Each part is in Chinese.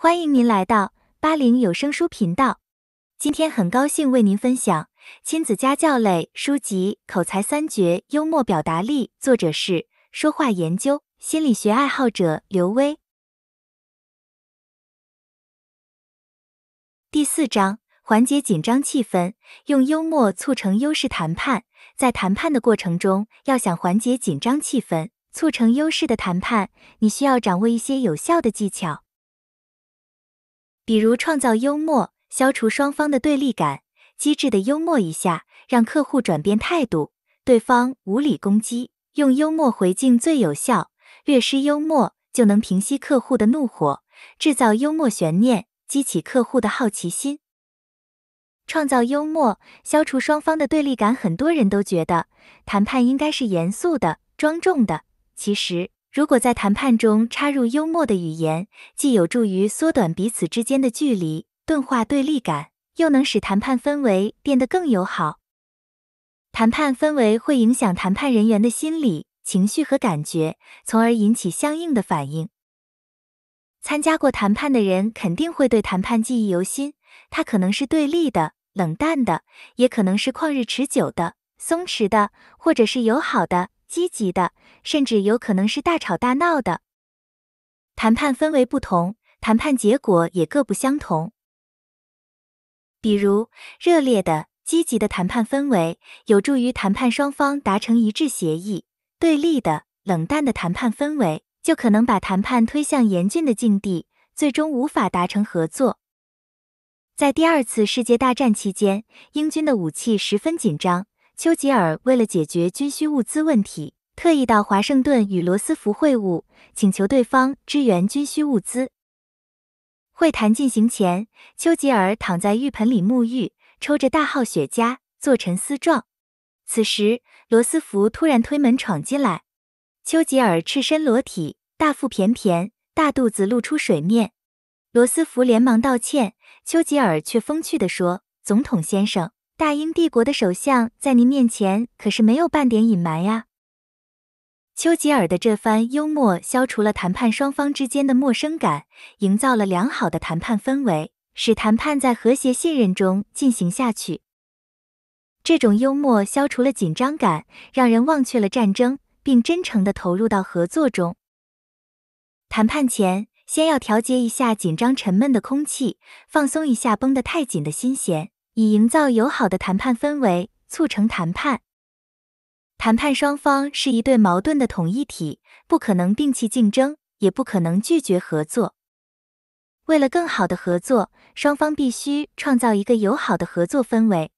欢迎您来到八零有声书频道。今天很高兴为您分享亲子家教类书籍《口才三绝：幽默表达力》，作者是说话研究心理学爱好者刘威。第四章：缓解紧张气氛，用幽默促成优势谈判。在谈判的过程中，要想缓解紧张气氛，促成优势的谈判，你需要掌握一些有效的技巧。比如，创造幽默，消除双方的对立感；机智的幽默一下，让客户转变态度。对方无理攻击，用幽默回敬最有效。略施幽默，就能平息客户的怒火。制造幽默悬念，激起客户的好奇心。创造幽默，消除双方的对立感。很多人都觉得，谈判应该是严肃的、庄重的。其实，如果在谈判中插入幽默的语言，既有助于缩短彼此之间的距离，钝化对立感，又能使谈判氛围变得更友好。谈判氛围会影响谈判人员的心理、情绪和感觉，从而引起相应的反应。参加过谈判的人肯定会对谈判记忆犹新，它可能是对立的、冷淡的，也可能是旷日持久的、松弛的，或者是友好的、积极的。甚至有可能是大吵大闹的。谈判氛围不同，谈判结果也各不相同。比如，热烈的、积极的谈判氛围有助于谈判双方达成一致协议；对立的、冷淡的谈判氛围就可能把谈判推向严峻的境地，最终无法达成合作。在第二次世界大战期间，英军的武器十分紧张，丘吉尔为了解决军需物资问题。特意到华盛顿与罗斯福会晤，请求对方支援军需物资。会谈进行前，丘吉尔躺在浴盆里沐浴，抽着大号雪茄做沉思状。此时，罗斯福突然推门闯进来，丘吉尔赤身裸体，大腹便便，大肚子露出水面。罗斯福连忙道歉，丘吉尔却风趣地说：“总统先生，大英帝国的首相在您面前可是没有半点隐瞒呀。”丘吉尔的这番幽默消除了谈判双方之间的陌生感，营造了良好的谈判氛围，使谈判在和谐信任中进行下去。这种幽默消除了紧张感，让人忘却了战争，并真诚地投入到合作中。谈判前，先要调节一下紧张沉闷的空气，放松一下绷得太紧的心弦，以营造友好的谈判氛围，促成谈判。谈判双方是一对矛盾的统一体，不可能摒弃竞争，也不可能拒绝合作。为了更好的合作，双方必须创造一个友好的合作氛围。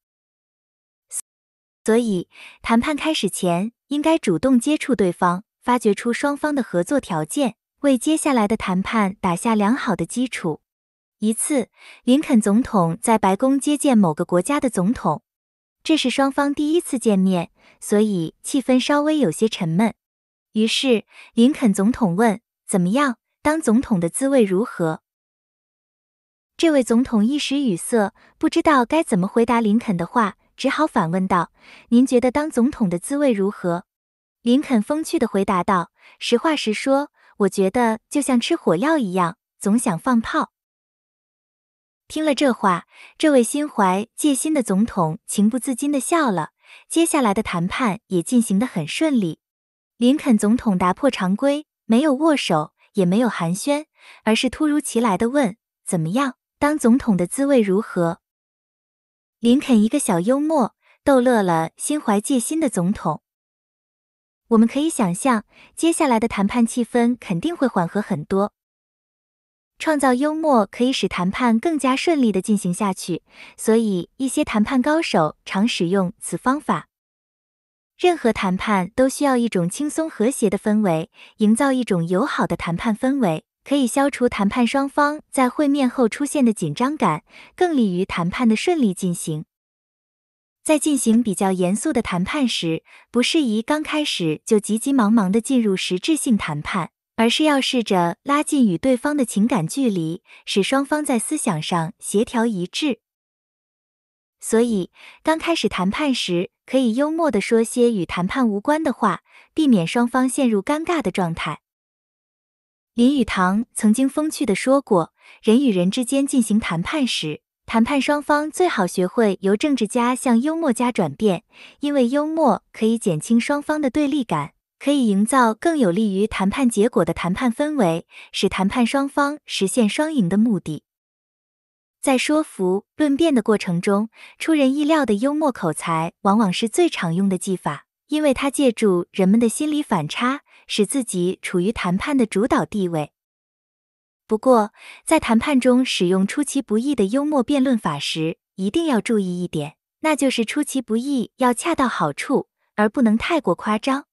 所以，谈判开始前应该主动接触对方，发掘出双方的合作条件，为接下来的谈判打下良好的基础。一次，林肯总统在白宫接见某个国家的总统，这是双方第一次见面。所以气氛稍微有些沉闷，于是林肯总统问：“怎么样？当总统的滋味如何？”这位总统一时语塞，不知道该怎么回答林肯的话，只好反问道：“您觉得当总统的滋味如何？”林肯风趣的回答道：“实话实说，我觉得就像吃火药一样，总想放炮。”听了这话，这位心怀戒心的总统情不自禁的笑了。接下来的谈判也进行得很顺利。林肯总统打破常规，没有握手，也没有寒暄，而是突如其来的问：“怎么样？当总统的滋味如何？”林肯一个小幽默，逗乐了心怀戒心的总统。我们可以想象，接下来的谈判气氛肯定会缓和很多。创造幽默可以使谈判更加顺利的进行下去，所以一些谈判高手常使用此方法。任何谈判都需要一种轻松和谐的氛围，营造一种友好的谈判氛围，可以消除谈判双方在会面后出现的紧张感，更利于谈判的顺利进行。在进行比较严肃的谈判时，不适宜刚开始就急急忙忙的进入实质性谈判。而是要试着拉近与对方的情感距离，使双方在思想上协调一致。所以，刚开始谈判时，可以幽默的说些与谈判无关的话，避免双方陷入尴尬的状态。林语堂曾经风趣的说过，人与人之间进行谈判时，谈判双方最好学会由政治家向幽默家转变，因为幽默可以减轻双方的对立感。可以营造更有利于谈判结果的谈判氛围，使谈判双方实现双赢的目的。在说服论辩的过程中，出人意料的幽默口才往往是最常用的技法，因为它借助人们的心理反差，使自己处于谈判的主导地位。不过，在谈判中使用出其不意的幽默辩论法时，一定要注意一点，那就是出其不意要恰到好处，而不能太过夸张。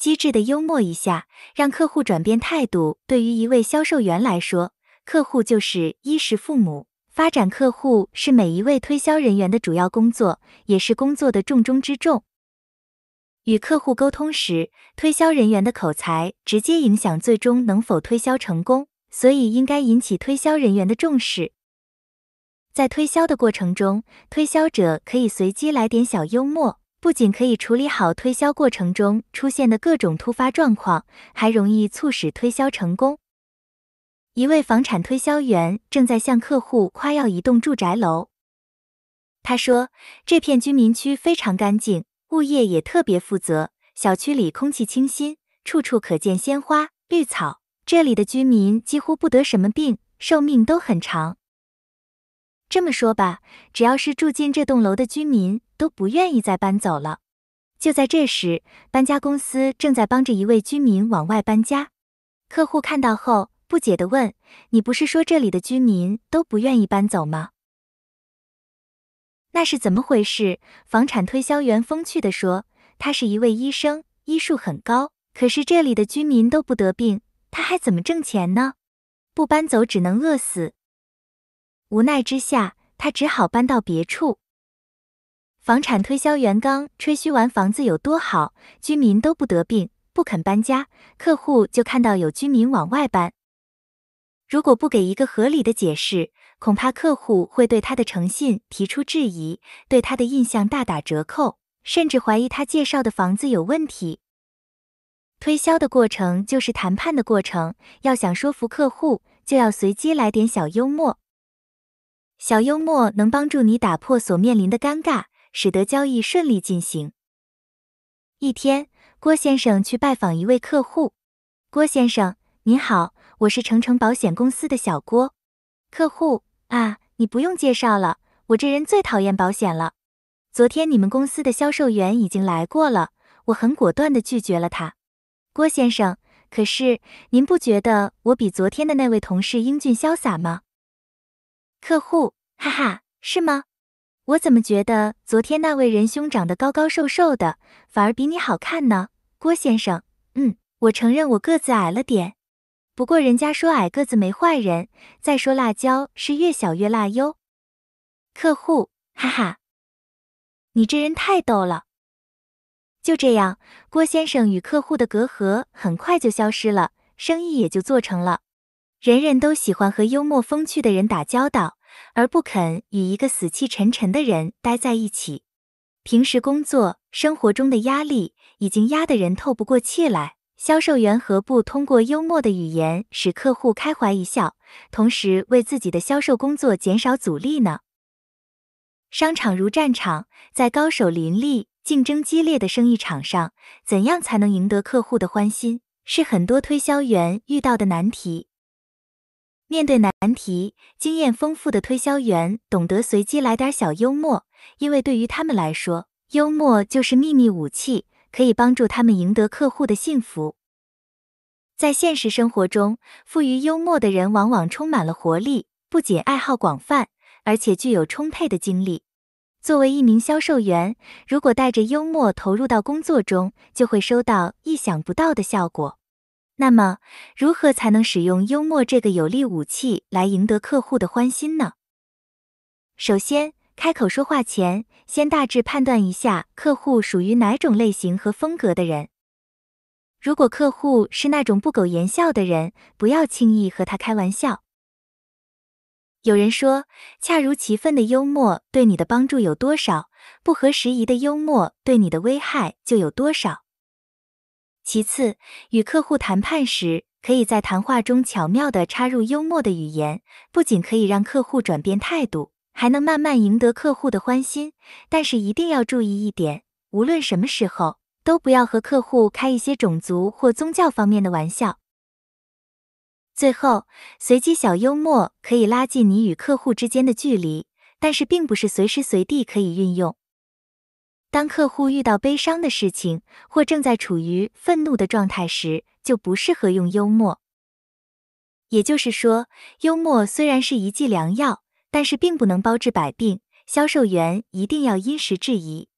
机智的幽默一下，让客户转变态度。对于一位销售员来说，客户就是衣食父母，发展客户是每一位推销人员的主要工作，也是工作的重中之重。与客户沟通时，推销人员的口才直接影响最终能否推销成功，所以应该引起推销人员的重视。在推销的过程中，推销者可以随机来点小幽默。不仅可以处理好推销过程中出现的各种突发状况，还容易促使推销成功。一位房产推销员正在向客户夸耀一栋住宅楼，他说：“这片居民区非常干净，物业也特别负责，小区里空气清新，处处可见鲜花绿草，这里的居民几乎不得什么病，寿命都很长。”这么说吧，只要是住进这栋楼的居民，都不愿意再搬走了。就在这时，搬家公司正在帮着一位居民往外搬家。客户看到后，不解的问：“你不是说这里的居民都不愿意搬走吗？那是怎么回事？”房产推销员风趣地说：“他是一位医生，医术很高，可是这里的居民都不得病，他还怎么挣钱呢？不搬走，只能饿死。”无奈之下，他只好搬到别处。房产推销员刚吹嘘完房子有多好，居民都不得病，不肯搬家，客户就看到有居民往外搬。如果不给一个合理的解释，恐怕客户会对他的诚信提出质疑，对他的印象大打折扣，甚至怀疑他介绍的房子有问题。推销的过程就是谈判的过程，要想说服客户，就要随机来点小幽默。小幽默能帮助你打破所面临的尴尬，使得交易顺利进行。一天，郭先生去拜访一位客户。郭先生，您好，我是诚诚保险公司的小郭。客户啊，你不用介绍了，我这人最讨厌保险了。昨天你们公司的销售员已经来过了，我很果断地拒绝了他。郭先生，可是您不觉得我比昨天的那位同事英俊潇洒吗？客户，哈哈，是吗？我怎么觉得昨天那位仁兄长得高高瘦瘦的，反而比你好看呢，郭先生。嗯，我承认我个子矮了点，不过人家说矮个子没坏人，再说辣椒是越小越辣哟。客户，哈哈，你这人太逗了。就这样，郭先生与客户的隔阂很快就消失了，生意也就做成了。人人都喜欢和幽默风趣的人打交道，而不肯与一个死气沉沉的人待在一起。平时工作、生活中的压力已经压得人透不过气来，销售员何不通过幽默的语言使客户开怀一笑，同时为自己的销售工作减少阻力呢？商场如战场，在高手林立、竞争激烈的生意场上，怎样才能赢得客户的欢心，是很多推销员遇到的难题。面对难题，经验丰富的推销员懂得随机来点小幽默，因为对于他们来说，幽默就是秘密武器，可以帮助他们赢得客户的信服。在现实生活中，富于幽默的人往往充满了活力，不仅爱好广泛，而且具有充沛的精力。作为一名销售员，如果带着幽默投入到工作中，就会收到意想不到的效果。那么，如何才能使用幽默这个有力武器来赢得客户的欢心呢？首先，开口说话前，先大致判断一下客户属于哪种类型和风格的人。如果客户是那种不苟言笑的人，不要轻易和他开玩笑。有人说，恰如其分的幽默对你的帮助有多少，不合时宜的幽默对你的危害就有多少。其次，与客户谈判时，可以在谈话中巧妙的插入幽默的语言，不仅可以让客户转变态度，还能慢慢赢得客户的欢心。但是一定要注意一点，无论什么时候，都不要和客户开一些种族或宗教方面的玩笑。最后，随机小幽默可以拉近你与客户之间的距离，但是并不是随时随地可以运用。当客户遇到悲伤的事情或正在处于愤怒的状态时，就不适合用幽默。也就是说，幽默虽然是一剂良药，但是并不能包治百病。销售员一定要因时制宜。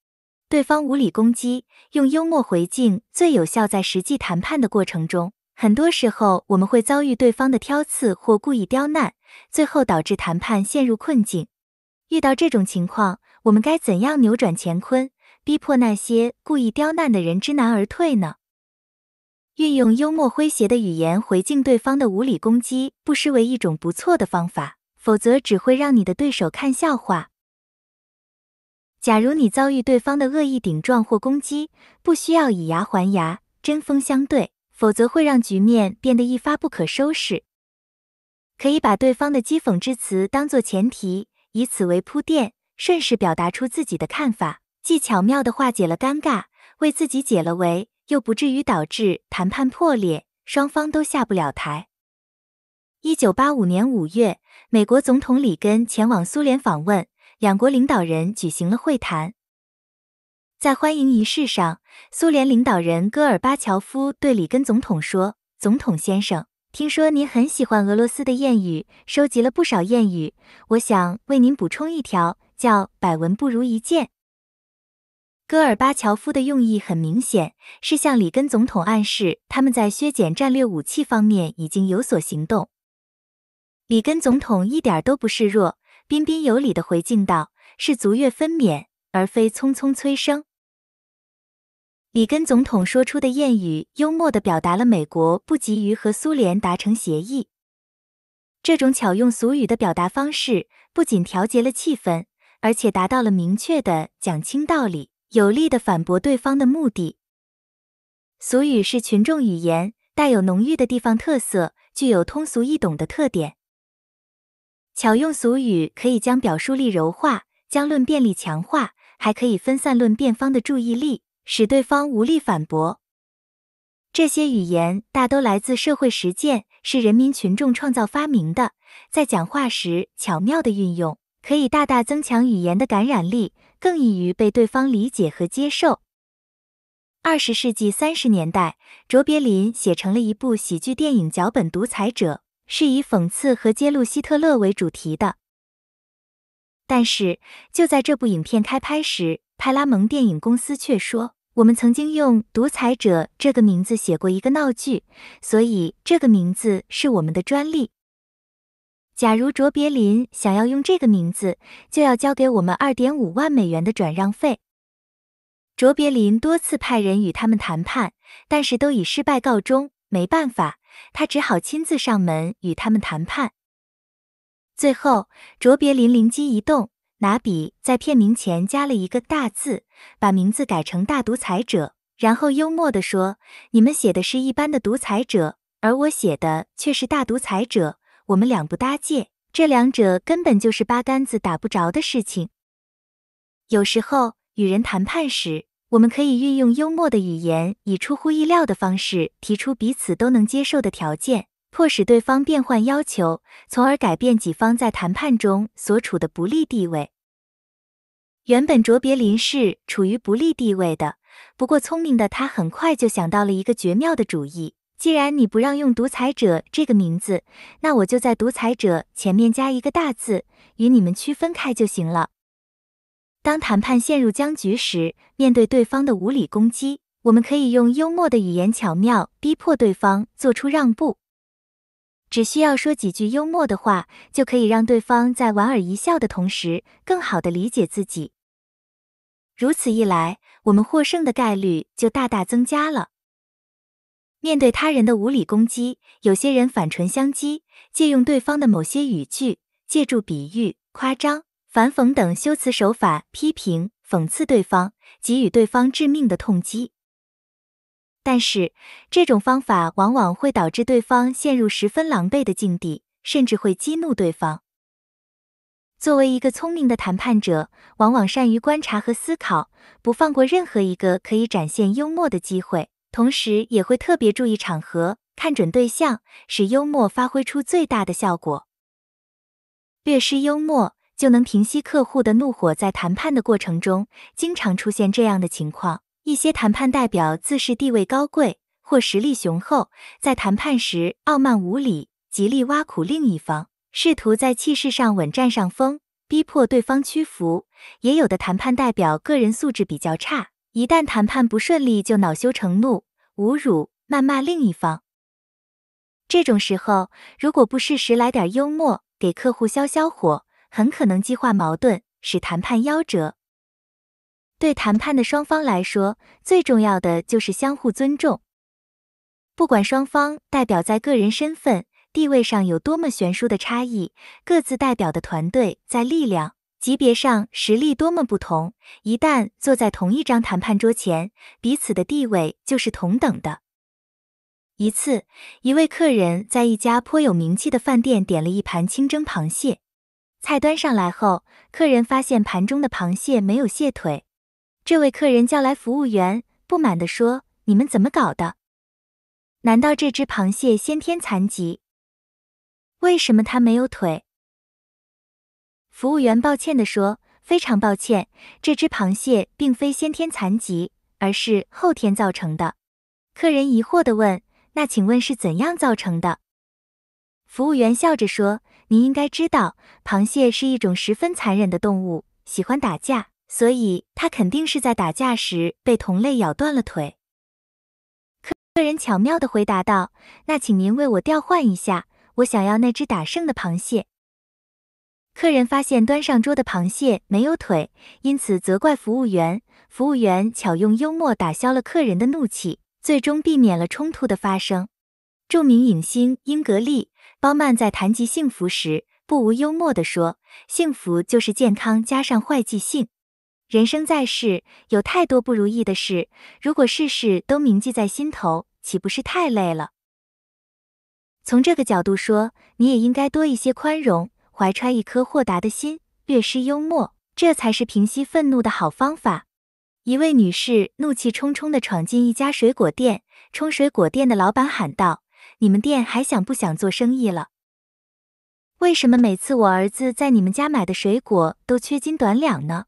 对方无理攻击，用幽默回敬最有效。在实际谈判的过程中，很多时候我们会遭遇对方的挑刺或故意刁难，最后导致谈判陷入困境。遇到这种情况，我们该怎样扭转乾坤？逼迫那些故意刁难的人知难而退呢？运用幽默诙谐的语言回敬对方的无理攻击，不失为一种不错的方法。否则，只会让你的对手看笑话。假如你遭遇对方的恶意顶撞或攻击，不需要以牙还牙、针锋相对，否则会让局面变得一发不可收拾。可以把对方的讥讽之词当作前提，以此为铺垫，顺势表达出自己的看法。既巧妙地化解了尴尬，为自己解了围，又不至于导致谈判破裂，双方都下不了台。一九八五年五月，美国总统里根前往苏联访问，两国领导人举行了会谈。在欢迎仪式上，苏联领导人戈尔巴乔夫对里根总统说：“总统先生，听说您很喜欢俄罗斯的谚语，收集了不少谚语。我想为您补充一条，叫‘百闻不如一见’。”戈尔巴乔夫的用意很明显，是向里根总统暗示他们在削减战略武器方面已经有所行动。里根总统一点都不示弱，彬彬有礼的回敬道：“是足月分娩，而非匆匆催生。”里根总统说出的谚语，幽默的表达了美国不急于和苏联达成协议。这种巧用俗语的表达方式，不仅调节了气氛，而且达到了明确的讲清道理。有力的反驳对方的目的。俗语是群众语言，带有浓郁的地方特色，具有通俗易懂的特点。巧用俗语可以将表述力柔化，将论辩力强化，还可以分散论辩方的注意力，使对方无力反驳。这些语言大都来自社会实践，是人民群众创造发明的，在讲话时巧妙的运用。可以大大增强语言的感染力，更易于被对方理解和接受。二十世纪三十年代，卓别林写成了一部喜剧电影脚本《独裁者》，是以讽刺和揭露希特勒为主题的。但是，就在这部影片开拍时，派拉蒙电影公司却说：“我们曾经用‘独裁者’这个名字写过一个闹剧，所以这个名字是我们的专利。”假如卓别林想要用这个名字，就要交给我们二点五万美元的转让费。卓别林多次派人与他们谈判，但是都以失败告终。没办法，他只好亲自上门与他们谈判。最后，卓别林灵机一动，拿笔在片名前加了一个大字，把名字改成《大独裁者》，然后幽默地说：“你们写的是一般的独裁者，而我写的却是大独裁者。”我们两不搭界，这两者根本就是八竿子打不着的事情。有时候与人谈判时，我们可以运用幽默的语言，以出乎意料的方式提出彼此都能接受的条件，迫使对方变换要求，从而改变己方在谈判中所处的不利地位。原本卓别林是处于不利地位的，不过聪明的他很快就想到了一个绝妙的主意。既然你不让用“独裁者”这个名字，那我就在“独裁者”前面加一个大字，与你们区分开就行了。当谈判陷入僵局时，面对对方的无理攻击，我们可以用幽默的语言巧妙逼迫对方做出让步。只需要说几句幽默的话，就可以让对方在莞尔一笑的同时，更好的理解自己。如此一来，我们获胜的概率就大大增加了。面对他人的无理攻击，有些人反唇相讥，借用对方的某些语句，借助比喻、夸张、反讽等修辞手法批评、讽刺对方，给予对方致命的痛击。但是，这种方法往往会导致对方陷入十分狼狈的境地，甚至会激怒对方。作为一个聪明的谈判者，往往善于观察和思考，不放过任何一个可以展现幽默的机会。同时也会特别注意场合，看准对象，使幽默发挥出最大的效果。略施幽默，就能平息客户的怒火。在谈判的过程中，经常出现这样的情况：一些谈判代表自恃地位高贵或实力雄厚，在谈判时傲慢无礼，极力挖苦另一方，试图在气势上稳占上风，逼迫对方屈服；也有的谈判代表个人素质比较差。一旦谈判不顺利，就恼羞成怒、侮辱、谩骂另一方。这种时候，如果不适时来点幽默，给客户消消火，很可能激化矛盾，使谈判夭折。对谈判的双方来说，最重要的就是相互尊重。不管双方代表在个人身份、地位上有多么悬殊的差异，各自代表的团队在力量。级别上实力多么不同，一旦坐在同一张谈判桌前，彼此的地位就是同等的。一次，一位客人在一家颇有名气的饭店点了一盘清蒸螃蟹，菜端上来后，客人发现盘中的螃蟹没有蟹腿。这位客人叫来服务员，不满地说：“你们怎么搞的？难道这只螃蟹先天残疾？为什么它没有腿？”服务员抱歉地说：“非常抱歉，这只螃蟹并非先天残疾，而是后天造成的。”客人疑惑地问：“那请问是怎样造成的？”服务员笑着说：“您应该知道，螃蟹是一种十分残忍的动物，喜欢打架，所以它肯定是在打架时被同类咬断了腿。”客客人巧妙地回答道：“那请您为我调换一下，我想要那只打胜的螃蟹。”客人发现端上桌的螃蟹没有腿，因此责怪服务员。服务员巧用幽默打消了客人的怒气，最终避免了冲突的发生。著名影星英格丽·褒曼在谈及幸福时，不无幽默地说：“幸福就是健康加上坏记性。”人生在世，有太多不如意的事，如果事事都铭记在心头，岂不是太累了？从这个角度说，你也应该多一些宽容。怀揣一颗豁达的心，略施幽默，这才是平息愤怒的好方法。一位女士怒气冲冲地闯进一家水果店，冲水果店的老板喊道：“你们店还想不想做生意了？为什么每次我儿子在你们家买的水果都缺斤短两呢？”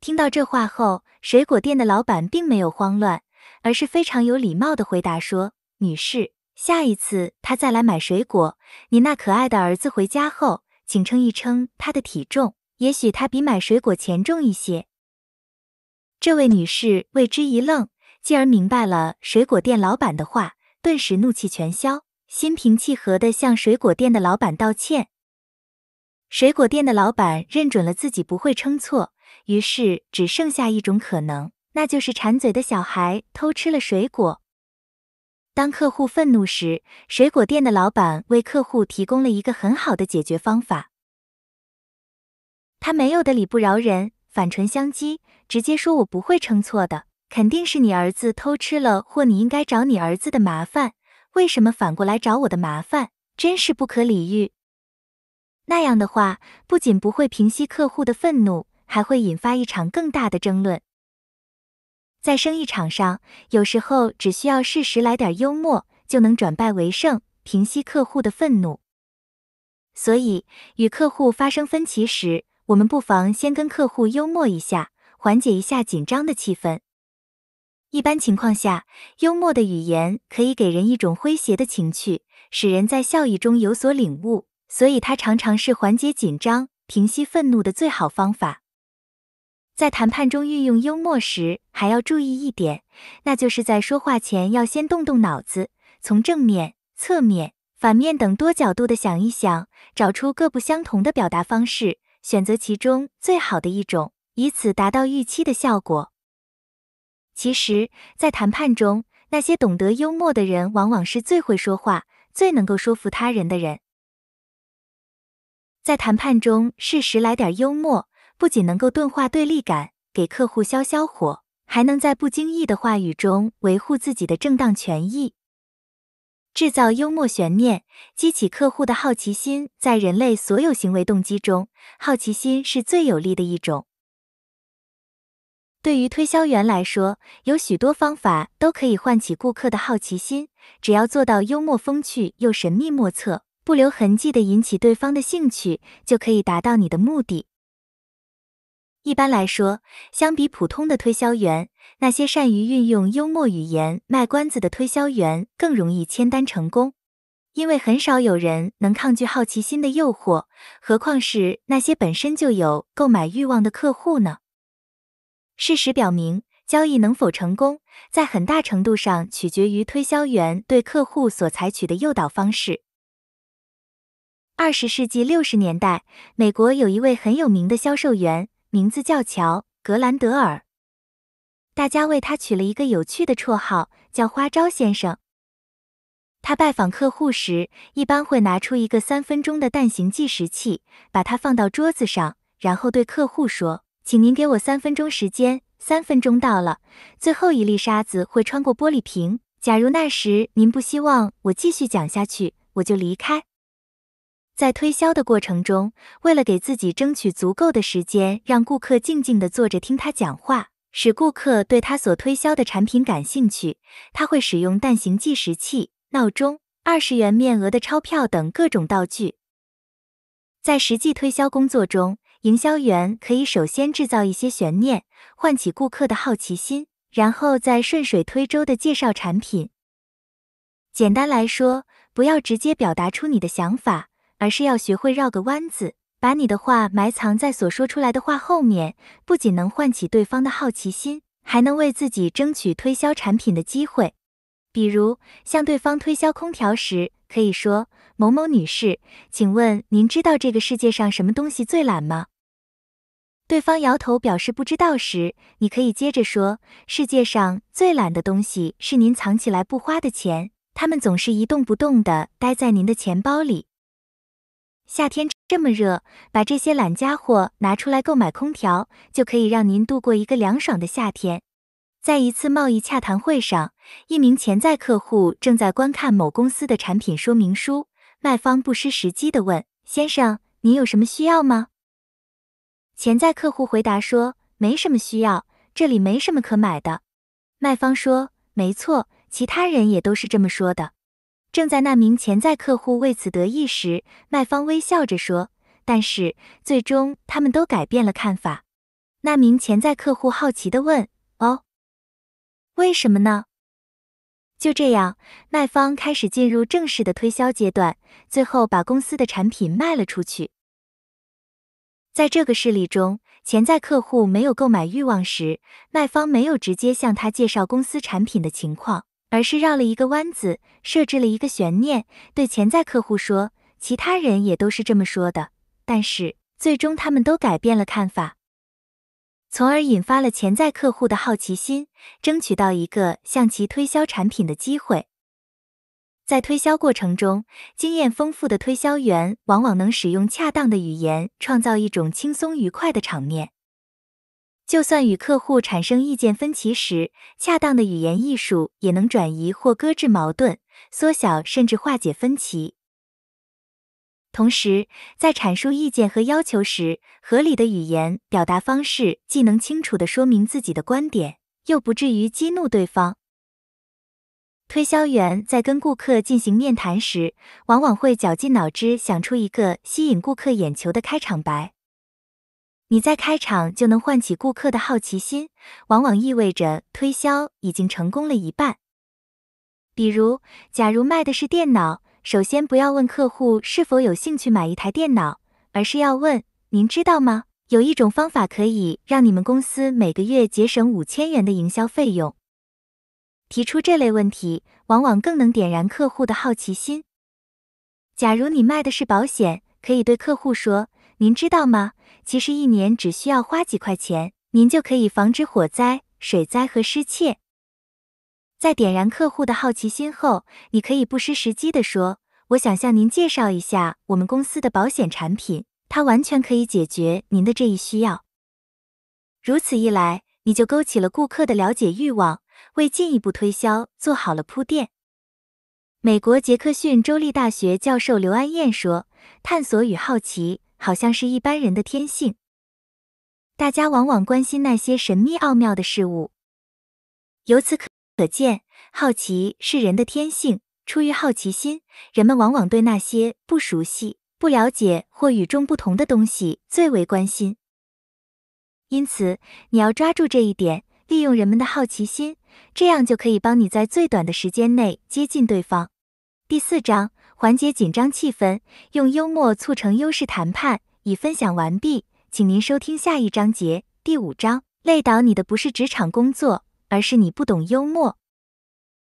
听到这话后，水果店的老板并没有慌乱，而是非常有礼貌地回答说：“女士。”下一次他再来买水果，你那可爱的儿子回家后，请称一称他的体重，也许他比买水果前重一些。这位女士为之一愣，继而明白了水果店老板的话，顿时怒气全消，心平气和地向水果店的老板道歉。水果店的老板认准了自己不会称错，于是只剩下一种可能，那就是馋嘴的小孩偷吃了水果。当客户愤怒时，水果店的老板为客户提供了一个很好的解决方法。他没有的理不饶人，反唇相讥，直接说：“我不会称错的，肯定是你儿子偷吃了，或你应该找你儿子的麻烦，为什么反过来找我的麻烦？真是不可理喻。”那样的话，不仅不会平息客户的愤怒，还会引发一场更大的争论。在生意场上，有时候只需要适时来点幽默，就能转败为胜，平息客户的愤怒。所以，与客户发生分歧时，我们不妨先跟客户幽默一下，缓解一下紧张的气氛。一般情况下，幽默的语言可以给人一种诙谐的情趣，使人在笑意中有所领悟，所以它常常是缓解紧张、平息愤怒的最好方法。在谈判中运用幽默时，还要注意一点，那就是在说话前要先动动脑子，从正面、侧面、反面等多角度的想一想，找出各不相同的表达方式，选择其中最好的一种，以此达到预期的效果。其实，在谈判中，那些懂得幽默的人，往往是最会说话、最能够说服他人的人。在谈判中，适时来点幽默。不仅能够钝化对立感，给客户消消火，还能在不经意的话语中维护自己的正当权益，制造幽默悬念，激起客户的好奇心。在人类所有行为动机中，好奇心是最有力的一种。对于推销员来说，有许多方法都可以唤起顾客的好奇心，只要做到幽默风趣又神秘莫测，不留痕迹的引起对方的兴趣，就可以达到你的目的。一般来说，相比普通的推销员，那些善于运用幽默语言卖关子的推销员更容易签单成功。因为很少有人能抗拒好奇心的诱惑，何况是那些本身就有购买欲望的客户呢？事实表明，交易能否成功，在很大程度上取决于推销员对客户所采取的诱导方式。二十世纪六十年代，美国有一位很有名的销售员。名字叫乔格兰德尔，大家为他取了一个有趣的绰号，叫“花招先生”。他拜访客户时，一般会拿出一个三分钟的蛋形计时器，把它放到桌子上，然后对客户说：“请您给我三分钟时间。三分钟到了，最后一粒沙子会穿过玻璃瓶。假如那时您不希望我继续讲下去，我就离开。”在推销的过程中，为了给自己争取足够的时间，让顾客静静的坐着听他讲话，使顾客对他所推销的产品感兴趣，他会使用蛋形计时器、闹钟、二十元面额的钞票等各种道具。在实际推销工作中，营销员可以首先制造一些悬念，唤起顾客的好奇心，然后再顺水推舟的介绍产品。简单来说，不要直接表达出你的想法。而是要学会绕个弯子，把你的话埋藏在所说出来的话后面，不仅能唤起对方的好奇心，还能为自己争取推销产品的机会。比如，向对方推销空调时，可以说：“某某女士，请问您知道这个世界上什么东西最懒吗？”对方摇头表示不知道时，你可以接着说：“世界上最懒的东西是您藏起来不花的钱，他们总是一动不动地待在您的钱包里。”夏天这么热，把这些懒家伙拿出来购买空调，就可以让您度过一个凉爽的夏天。在一次贸易洽谈会上，一名潜在客户正在观看某公司的产品说明书，卖方不失时机地问：“先生，您有什么需要吗？”潜在客户回答说：“没什么需要，这里没什么可买的。”卖方说：“没错，其他人也都是这么说的。”正在那名潜在客户为此得意时，卖方微笑着说：“但是最终他们都改变了看法。”那名潜在客户好奇地问：“哦，为什么呢？”就这样，卖方开始进入正式的推销阶段，最后把公司的产品卖了出去。在这个事例中，潜在客户没有购买欲望时，卖方没有直接向他介绍公司产品的情况。而是绕了一个弯子，设置了一个悬念，对潜在客户说：“其他人也都是这么说的，但是最终他们都改变了看法，从而引发了潜在客户的好奇心，争取到一个向其推销产品的机会。”在推销过程中，经验丰富的推销员往往能使用恰当的语言，创造一种轻松愉快的场面。就算与客户产生意见分歧时，恰当的语言艺术也能转移或搁置矛盾，缩小甚至化解分歧。同时，在阐述意见和要求时，合理的语言表达方式既能清楚地说明自己的观点，又不至于激怒对方。推销员在跟顾客进行面谈时，往往会绞尽脑汁想出一个吸引顾客眼球的开场白。你在开场就能唤起顾客的好奇心，往往意味着推销已经成功了一半。比如，假如卖的是电脑，首先不要问客户是否有兴趣买一台电脑，而是要问您知道吗？有一种方法可以让你们公司每个月节省五千元的营销费用。提出这类问题，往往更能点燃客户的好奇心。假如你卖的是保险，可以对客户说。您知道吗？其实一年只需要花几块钱，您就可以防止火灾、水灾和失窃。在点燃客户的好奇心后，你可以不失时机地说：“我想向您介绍一下我们公司的保险产品，它完全可以解决您的这一需要。”如此一来，你就勾起了顾客的了解欲望，为进一步推销做好了铺垫。美国杰克逊州立大学教授刘安燕说：“探索与好奇。”好像是一般人的天性，大家往往关心那些神秘奥妙的事物。由此可可见，好奇是人的天性。出于好奇心，人们往往对那些不熟悉、不了解或与众不同的东西最为关心。因此，你要抓住这一点，利用人们的好奇心，这样就可以帮你在最短的时间内接近对方。第四章。缓解紧张气氛，用幽默促成优势谈判，已分享完毕，请您收听下一章节。第五章：累倒你的不是职场工作，而是你不懂幽默。